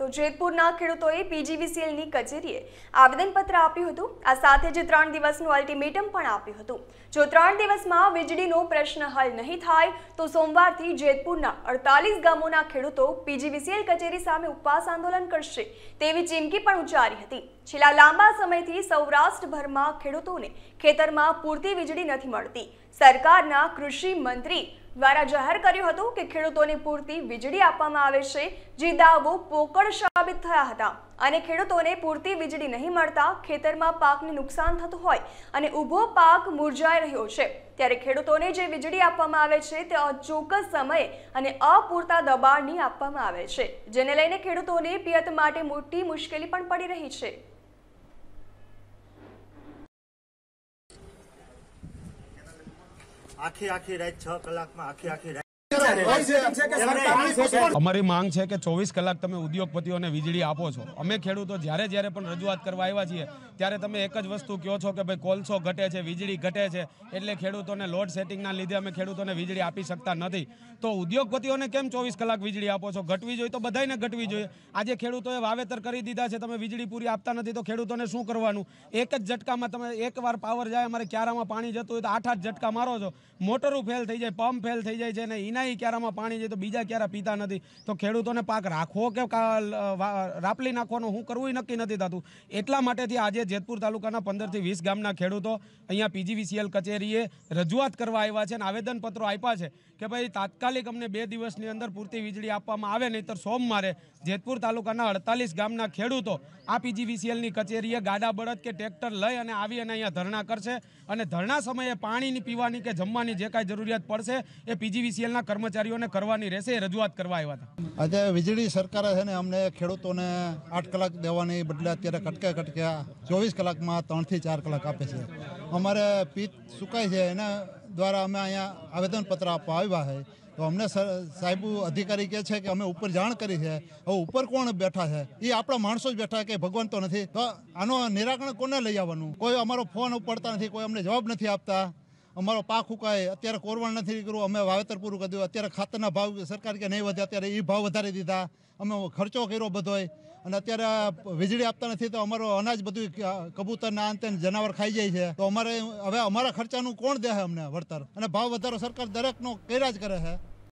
તો જેતપુરના ખેડૂતોએ પીજીવીસીએલની કચેરીએ આવેદનપત્ર આપ્યું હતું આ સાથે જ ત્રણ દિવસનું અલ્ટિમેટમ પણ આપ્યું હતું જો ત્રણ દિવસમાં વીજળીનો પ્રશ્ન હલ નહીં થાય તો સોમવારથી જેતપુરના અડતાલીસ ગામોના ખેડૂતો પીજીવીસીએલ કચેરી સામે ઉપવાસ આંદોલન કરશે તેવી ચીમકી પણ ઉચ્ચારી હતી છેલ્લા લાંબા સમયથી સૌરાષ્ટ્રભરમાં ખેડૂતોને ખેતરમાં પૂરતી વીજળી નથી મળતી સરકારના કૃષિ મંત્રી દ્વારા જાહેર કર્યું હતું કે ખેડૂતોને પૂરતી વીજળી આપવામાં આવે છે જે દાવો પોકળ સાબિત થયા હતા અને ખેડૂતોને પૂરતી વીજળી નહીં મળતા ખેતરમાં પાકને નુકસાન થતું હોય અને ઊભો પાક મુરઝાઈ રહ્યો છે ત્યારે ખેડૂતોને જે વીજળી આપવામાં આવે છે તે અચોક્કસ સમયે અને અપૂરતા દબાણની આપવામાં આવે છે જેને લઈને ખેડૂતોને પિયત માટે મોટી મુશ્કેલી પણ પડી રહી છે આખી આખી રાત છ કલાકમાં આખી આખી રાત અમારી માંગ છે કે ચોવીસ કલાક તમે ઉદ્યોગપતિઓને વીજળી આપો છો અમે ખેડૂતો જ્યારે જ્યારે પણ રજૂઆત કરવા આવ્યા છીએ ત્યારે તમે એક જ વસ્તુ કહો છો કે ભાઈ કોલસો ઘટે છે વીજળી ઘટે છે એટલે ખેડૂતોને લોડ સેટિંગના લીધે અમે ખેડૂતોને વીજળી આપી શકતા નથી તો ઉદ્યોગપતિઓને કેમ ચોવીસ કલાક વીજળી આપો છો ઘટવી જોઈએ તો બધાને ઘટવી જોઈએ આજે ખેડૂતોએ વાવેતર કરી દીધા છે તમે વીજળી પૂરી આપતા નથી તો ખેડૂતોને શું કરવાનું એક જ ઝટકામાં તમે એકવાર પાવર જાય અમારે ક્યારામાં પાણી જતું હોય તો આઠ આઠ ઝટકા મારો છો મોટરું ફેલ થઈ જાય પંપ ફેલ થઈ જાય છે અને નહીં ક્યારામાં પાણી જાય તો બીજા ક્યારે પીતા નથી તો ખેડૂતોને પાક રાખવો કે રાપલી નાખવાનું હું કરવું નક્કી નથી થતું એટલા માટેથી આજે જેતપુર તાલુકાના પંદરથી વીસ ગામના ખેડૂતો અહીંયા પીજીવીસીએલ કચેરીએ રજૂઆત કરવા આવ્યા છે અને આવેદનપત્રો આપ્યા છે કે ભાઈ તાત્કાલિક અમને બે દિવસની અંદર પૂરતી વીજળી આપવામાં આવે નહીંતર સોમવારે જેતપુર તાલુકાના અડતાલીસ ગામના ખેડૂતો આ પીજીવીસીએલની કચેરીએ ગાડા બળદ કે ટ્રેક્ટર લઈ અને આવી અને અહીંયા ધરણા કરશે અને ધરણા સમયે પાણીની પીવાની કે જમવાની જે કાંઈ જરૂરિયાત પડશે એ પીજીવીસીએલના કર્મચારીઓને કરવાની રહેશે એ રજૂઆત કરવા આવ્યા હતા આજે વીજળી સરકારે છે ને અમને ખેડૂતોને આઠ કલાક દેવાની બદલે અત્યારે કટકે કટકે ચોવીસ કલાકમાં ત્રણથી ચાર કલાક આપે છે અમારે પીત સુકાય છે એના દ્વારા અમે અહીંયા આવેદનપત્ર આપવા આવ્યા છે તો અમને સાહેબ અધિકારી કહે છે કે અમે ઉપર જાણ કરી છે હવે ઉપર કોણ બેઠા છે એ આપણા માણસો જ બેઠા કે ભગવાન તો નથી તો આનો નિરાકરણ કોને લઈ આવવાનું કોઈ અમારો ફોન ઉપડતા નથી કોઈ અમને જવાબ નથી આપતા અમારો પાક ઉકાય અત્યારે કોરવણ નથી કર્યું અમે વાવેતર પૂરું કર્યું અત્યારે ખાતરના ભાવ સરકાર કે નહીં વધ્યા અત્યારે એ ભાવ વધારી દીધા અમે ખર્ચો કર્યો બધોય અને અત્યારે વીજળી આપતા નથી તો અમારો અનાજ બધું કબૂતરના અંતે જનાવર ખાઈ જાય છે તો અમારે હવે અમારા ખર્ચાનું કોણ દે અમને વળતર અને ભાવ વધારો સરકાર દરેકનો કર્યા જ કરે છે